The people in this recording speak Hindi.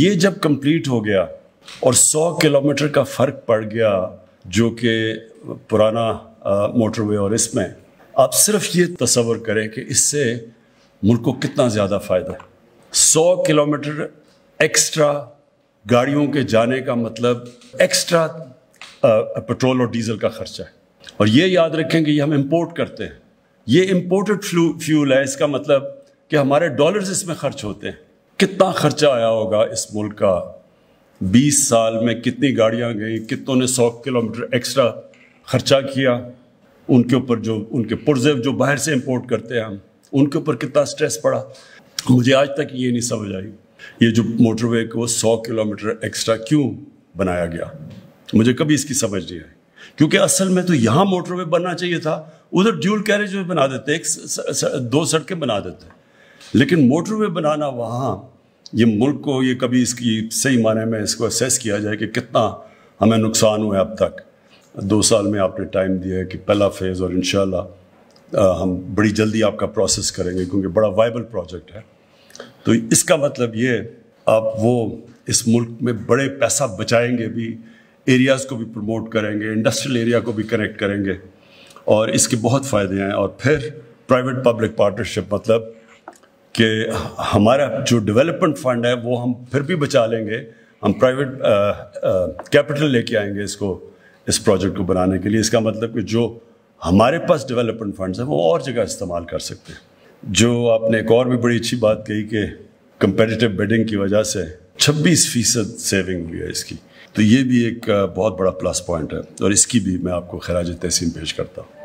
ये जब कंप्लीट हो गया और 100 किलोमीटर का फ़र्क पड़ गया जो कि पुराना मोटरवे और इसमें आप सिर्फ ये तस्वर करें कि इससे मुल्क को कितना ज़्यादा फ़ायदा है सौ किलोमीटर एक्स्ट्रा गाड़ियों के जाने का मतलब एक्स्ट्रा पेट्रोल और डीजल का खर्चा है और ये याद रखें कि ये हम इंपोर्ट करते हैं ये इम्पोर्टेड फ्यूल है इसका मतलब कि हमारे डॉलर्स इसमें खर्च होते हैं कितना खर्चा आया होगा इस मुल्क का 20 साल में कितनी गाड़ियां गई कितनों ने 100 किलोमीटर एक्स्ट्रा खर्चा किया उनके ऊपर जो उनके पुरजे जो बाहर से इंपोर्ट करते हैं हम उनके ऊपर कितना स्ट्रेस पड़ा मुझे आज तक ये नहीं समझ आई ये जो मोटरवे को 100 किलोमीटर एक्स्ट्रा क्यों बनाया गया मुझे कभी इसकी समझ नहीं आई क्योंकि असल में तो यहाँ मोटरवे बनना चाहिए था उधर ड्यूल कैरेज बना देते एक स, स, स, दो सड़कें बना देते लेकिन मोटरवे बनाना वहाँ ये मुल्क को ये कभी इसकी सही माने में इसको असेस किया जाए कि कितना हमें नुकसान हुआ है अब तक दो साल में आपने टाइम दिया है कि पहला फेज़ और इन हम बड़ी जल्दी आपका प्रोसेस करेंगे क्योंकि बड़ा वाइबल प्रोजेक्ट है तो इसका मतलब ये आप वो इस मुल्क में बड़े पैसा बचाएंगे भी एरियाज़ को भी प्रमोट करेंगे इंडस्ट्रियल एरिया को भी कनेक्ट करेंगे और इसके बहुत फ़ायदे हैं और फिर प्राइवेट पब्लिक पार्टनरशिप मतलब कि हमारा जो डेवलपमेंट फंड है वो हम फिर भी बचा लेंगे हम प्राइवेट कैपिटल लेके आएंगे इसको इस प्रोजेक्ट को बनाने के लिए इसका मतलब कि जो हमारे पास डेवलपमेंट फंड्स हैं वो और जगह इस्तेमाल कर सकते हैं जो आपने एक और भी बड़ी अच्छी बात कही कि कंपेटिटिव बिडिंग की वजह से 26 फीसद सेविंग हुई है इसकी तो ये भी एक बहुत बड़ा प्लस पॉइंट है और इसकी भी मैं आपको खराज तहसीन पेश करता हूँ